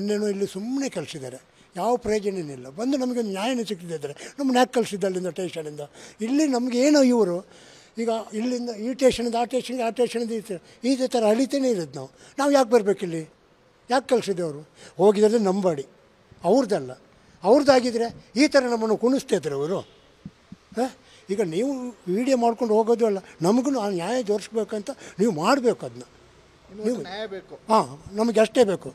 ನನ್ನನ್ನು ಇಲ್ಲಿ ಸುಮ್ಮನೆ ಕಳಿಸಿದ್ದಾರೆ ಯಾವ ಇಲ್ಲ ಬಂದು ನಮಗೆ ನ್ಯಾಯನೇ ಇದ್ದಾರೆ ನಮ್ಮನ್ನ ಯಾಕೆ ಕಳಿಸಿದ್ದೆ ಅಲ್ಲಿಂದ ಟೇಷನಿಂದ ಇಲ್ಲಿ ನಮಗೇನು ಇವರು ಈಗ ಇಲ್ಲಿಂದ ಈ ಟೇಷನಿಂದ ಆ ಟೇಷನ್ಗೆ ಆ ಟೇಷನಿಂದ ಈ ಇದೇ ಥರ ಅಳಿತೇನೆ ಇರೋದು ನಾವು ನಾವು ಯಾಕೆ ಬರಬೇಕಿಲ್ಲಿ ಯಾಕೆ ಕಳಿಸಿದೆ ಅವರು ಹೋಗಿದ್ರೆ ನಂಬಾಡಿ ಅವ್ರದ್ದಲ್ಲ ಅವ್ರದ್ದಾಗಿದ್ದರೆ ಈ ಥರ ನಮ್ಮನ್ನು ಕುಣಿಸ್ತಾಯಿದ್ರು ಅವರು ಹಾಂ ಈಗ ನೀವು ವಿಡಿಯೋ ಮಾಡ್ಕೊಂಡು ಹೋಗೋದು ಅಲ್ಲ ನಮಗೂ ಆ ನ್ಯಾಯ ಜೋರಿಸ್ಬೇಕಂತ ನೀವು ಮಾಡಬೇಕು ಅದನ್ನ ಹಾಂ ನಮಗೆ ಅಷ್ಟೇ ಬೇಕು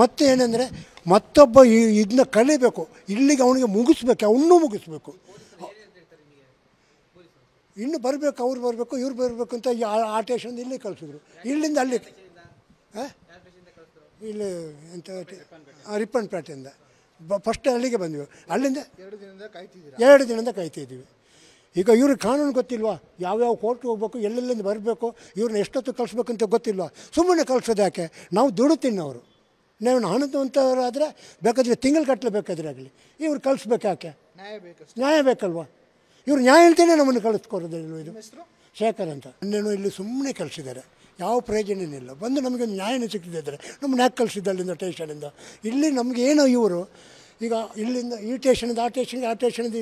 ಮತ್ತೆ ಏನಂದರೆ ಮತ್ತೊಬ್ಬ ಇದನ್ನ ಕಲಿಬೇಕು ಇಲ್ಲಿಗೆ ಅವನಿಗೆ ಮುಗಿಸ್ಬೇಕು ಅವನ್ನೂ ಮುಗಿಸ್ಬೇಕು ಇನ್ನು ಬರಬೇಕು ಅವ್ರು ಬರಬೇಕು ಇವ್ರು ಬರಬೇಕು ಅಂತ ಆ ಟೇಷನ್ ಇಲ್ಲಿ ಕಳಿಸಿದ್ರು ಇಲ್ಲಿಂದ ಅಲ್ಲಿ ಇಲ್ಲಿ ಎಂತ ಪ್ಯಾಟಿಂದ ಫಸ್ಟ್ ಅಲ್ಲಿಗೆ ಬಂದ್ವಿ ಅಲ್ಲಿಂದ ಎರಡು ಎರಡು ದಿನದಿಂದ ಕಾಯ್ತಿದ್ದೀವಿ ಈಗ ಇವ್ರಿಗೆ ಕಾನೂನು ಗೊತ್ತಿಲ್ವಾ ಯಾವ್ಯಾವ ಕೋರ್ಟ್ಗೆ ಹೋಗ್ಬೇಕು ಎಲ್ಲೆಲ್ಲಿಂದ ಬರಬೇಕು ಇವ್ರನ್ನ ಎಷ್ಟೊತ್ತು ಕಳಿಸ್ಬೇಕಂತ ಗೊತ್ತಿಲ್ವಾ ಸುಮ್ಮನೆ ಕಳ್ಸೋದು ಯಾಕೆ ನಾವು ದುಡುತ್ತೀನಿ ಅವರು ನಾವು ಹಣದಂಥವರಾದರೆ ಬೇಕಾದರೆ ತಿಂಗಳು ಕಟ್ಟಲೆ ಬೇಕಾದರೆ ಆಗಲಿ ಇವ್ರು ಕಳಿಸ್ಬೇಕು ಯಾಕೆ ನ್ಯಾಯ ಬೇಕು ನ್ಯಾಯ ಬೇಕಲ್ವಾ ಇವ್ರು ನ್ಯಾಯ ಇಲ್ದೇನೆ ನಮ್ಮನ್ನು ಕಳಿಸ್ಕೊಡೋದಿಲ್ವ ಇದು ಶೇಖರ್ ಅಂತ ನೀನು ಇಲ್ಲಿ ಸುಮ್ಮನೆ ಕಳಿಸಿದ್ದಾರೆ ಯಾವ ಇಲ್ಲ ಬಂದು ನಮಗೆ ನ್ಯಾಯನೇ ಸಿಕ್ಕಿದ್ದಾರೆ ನಮ್ಮನ್ನ ಯಾಕೆ ಕಳಿಸಿದ್ದೆ ಅಲ್ಲಿಂದ ಟೇಷನಿಂದ ಇಲ್ಲಿ ನಮಗೇನೋ ಇವರು ಈಗ ಇಲ್ಲಿಂದ ಈ ಟೇಷನಿಂದ ಆ ಟೇಷನ್ಗೆ ಆ ಟೇಷನಿಂದ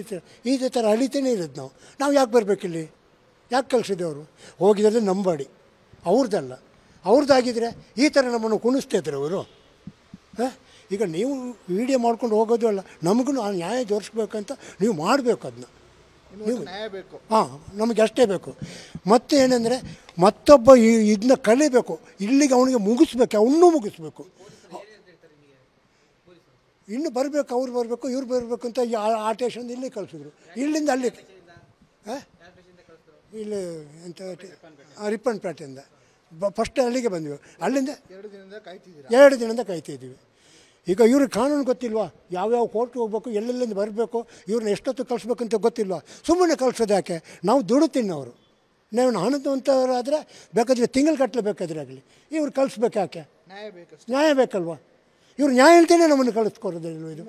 ಈ ಇದೇ ಥರ ಅಳಿತೇನೆ ಇರೋದು ನಾವು ನಾವು ಯಾಕೆ ಬರಬೇಕಿಲ್ಲಿ ಯಾಕೆ ಕಳಿಸಿದೆ ಅವರು ಹೋಗಿದ್ರೆ ನಂಬಾಡಿ ಅವ್ರದ್ದಲ್ಲ ಅವ್ರದ್ದಾಗಿದ್ದರೆ ಈ ಥರ ನಮ್ಮನ್ನು ಕುಣಿಸ್ತಿದ್ರು ಅವರು ಹಾಂ ಈಗ ನೀವು ವಿಡಿಯೋ ಮಾಡ್ಕೊಂಡು ಹೋಗೋದು ಅಲ್ಲ ನಮಗೂ ಆ ನ್ಯಾಯ ತೋರಿಸ್ಬೇಕಂತ ನೀವು ಮಾಡಬೇಕು ಅದನ್ನ ನೀವು ನ್ಯಾಯ ಬೇಕು ಹಾಂ ನಮಗೆ ಅಷ್ಟೇ ಬೇಕು ಮತ್ತೆ ಏನಂದರೆ ಮತ್ತೊಬ್ಬ ಇದನ್ನ ಕಲಿಬೇಕು ಇಲ್ಲಿಗೆ ಅವನಿಗೆ ಮುಗಿಸ್ಬೇಕು ಅವನ್ನೂ ಮುಗಿಸ್ಬೇಕು ಇನ್ನು ಬರಬೇಕು ಅವ್ರು ಬರಬೇಕು ಇವ್ರು ಬರಬೇಕು ಅಂತ ಈ ಆ ಟೇಷನ್ ಇಲ್ಲಿ ಕಳಿಸಿದ್ರು ಇಲ್ಲಿಂದ ಅಲ್ಲಿ ಇಲ್ಲಿ ಎಂತ ರಿಪ್ಪನ್ ಪೇಟೆಯಿಂದ ಬ ಫಸ್ಟ್ ಅಲ್ಲಿಗೆ ಬಂದ್ವಿ ಅಲ್ಲಿಂದ ಎರಡು ದಿನದಿಂದ ಇದ್ದೀವಿ ಈಗ ಇವ್ರಿಗೆ ಕಾನೂನು ಗೊತ್ತಿಲ್ವಾ ಯಾವ್ಯಾವ ಕೋರ್ಟ್ಗೆ ಹೋಗ್ಬೇಕು ಎಲ್ಲೆಲ್ಲಿಂದ ಬರಬೇಕು ಇವ್ರನ್ನ ಎಷ್ಟೊತ್ತು ಕಳಿಸ್ಬೇಕಂತ ಗೊತ್ತಿಲ್ವಾ ಸುಮ್ಮನೆ ಕಳ್ಸೋದು ಯಾಕೆ ನಾವು ದುಡುತ್ತೀನಿ ಅವರು ನಾವು ಹಣದಂಥವ್ರಾದರೆ ಬೇಕಾದರೆ ತಿಂಗಳು ಕಟ್ಟಲೆ ಬೇಕಾದರೆ ಆಗಲಿ ಇವ್ರು ಕಳಿಸ್ಬೇಕು ಯಾಕೆ ನ್ಯಾಯ ಬೇಕಲ್ವಾ ಇವರು ನ್ಯಾಯ ಹೇಳ್ತೇನೆ ನಮ್ಮನ್ನು ಕಳಿಸ್ಕೊಡೋದಿಲ್ಲ ಇದು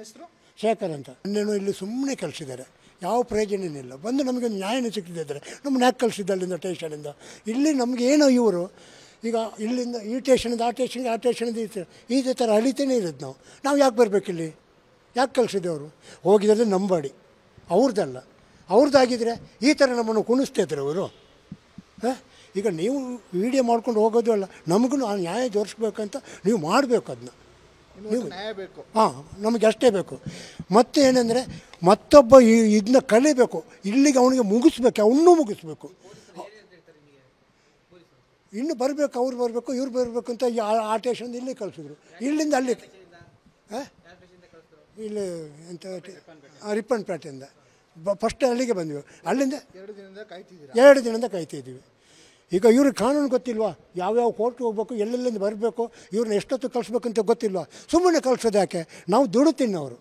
ಶೇಖರ್ ಅಂತ ನನ್ನೇನು ಇಲ್ಲಿ ಸುಮ್ಮನೆ ಕಳಿಸಿದ್ದಾರೆ ಯಾವ ಇಲ್ಲ ಬಂದು ನಮಗೆ ನ್ಯಾಯನೇ ಸಿಗ್ತಿದ್ದಾರೆ ನಮ್ಮನ್ನ ಯಾಕೆ ಅಲ್ಲಿಂದ ಟೇಷನಿಂದ ಇಲ್ಲಿ ನಮಗೆ ಏನೋ ಇವರು ಈಗ ಇಲ್ಲಿಂದ ಈ ಟೇಷನಿಂದ ಆ ಟೇಷನ್ಗೆ ಆ ಟೇಷನಿಂದ ಈ ಇದೇ ಥರ ಅಳಿತೇನೆ ಇರೋದು ನಾವು ನಾವು ಯಾಕೆ ಬರಬೇಕಿಲ್ಲಿ ಯಾಕೆ ಅವರು ಹೋಗಿದ್ರೆ ನಂಬಾಡಿ ಅವ್ರದ್ದಲ್ಲ ಅವ್ರದ್ದಾಗಿದ್ದರೆ ಈ ಥರ ನಮ್ಮನ್ನು ಕುಣಿಸ್ತಿದ್ರು ಅವರು ಹಾಂ ಈಗ ನೀವು ವಿಡಿಯೋ ಮಾಡ್ಕೊಂಡು ಹೋಗೋದು ಅಲ್ಲ ನಮಗೂ ಆ ನ್ಯಾಯ ತೋರಿಸ್ಬೇಕಂತ ನೀವು ಮಾಡಬೇಕು ಅದನ್ನ ನೀವು ಹಾಂ ನಮಗೆ ಅಷ್ಟೇ ಬೇಕು ಮತ್ತೆ ಏನಂದರೆ ಮತ್ತೊಬ್ಬ ಇದನ್ನ ಕಲಿಬೇಕು ಇಲ್ಲಿಗೆ ಅವನಿಗೆ ಮುಗಿಸ್ಬೇಕು ಅವನ್ನೂ ಮುಗಿಸ್ಬೇಕು ಇನ್ನು ಬರಬೇಕು ಅವ್ರು ಬರಬೇಕು ಇವ್ರು ಬರಬೇಕು ಅಂತ ಆ ಟೇಷನ್ ಇಲ್ಲಿ ಕಳಿಸಿದ್ರು ಇಲ್ಲಿಂದ ಅಲ್ಲಿ ಇಲ್ಲಿ ಎಂತ ರಿಪ್ಪನ್ಪೇಟೆಯಿಂದ ಬ ಫಸ್ಟ್ ಅಲ್ಲಿಗೆ ಬಂದ್ವಿ ಅಲ್ಲಿಂದ ಎರಡು ದಿನದಿಂದ ಕಾಯ್ತಿದ್ದೀವಿ ಈಗ ಇವ್ರಿಗೆ ಕಾನೂನು ಗೊತ್ತಿಲ್ವಾ ಯಾವ್ಯಾವ ಕೋರ್ಟ್ಗೆ ಹೋಗ್ಬೇಕು ಎಲ್ಲೆಲ್ಲಿಂದ ಬರಬೇಕು ಇವ್ರನ್ನ ಎಷ್ಟೊತ್ತು ಕಳಿಸ್ಬೇಕಂತ ಗೊತ್ತಿಲ್ವಾ ಸುಮ್ಮನೆ ಕಳಿಸೋದು ಯಾಕೆ ನಾವು ದುಡುತ್ತೀನಿ ಅವರು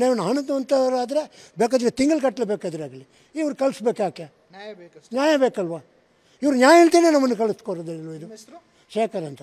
ನಾವು ಹಣದಂಥವರಾದರೆ ಬೇಕಾದರೆ ತಿಂಗಳು ಕಟ್ಟಲೇಬೇಕಾದ್ರೆ ಆಗಲಿ ಇವ್ರು ಕಳಿಸ್ಬೇಕು ಯಾಕೆ ನ್ಯಾಯ ಬೇಕು ನ್ಯಾಯ ಬೇಕಲ್ವಾ ಇವ್ರು ನ್ಯಾಯ ಹೇಳ್ತೇನೆ ನಮ್ಮನ್ನು ಕಳಿಸ್ಕೊಡೋದಿಲ್ಲ ಇದು ಶೇಖರ್ ಅಂತ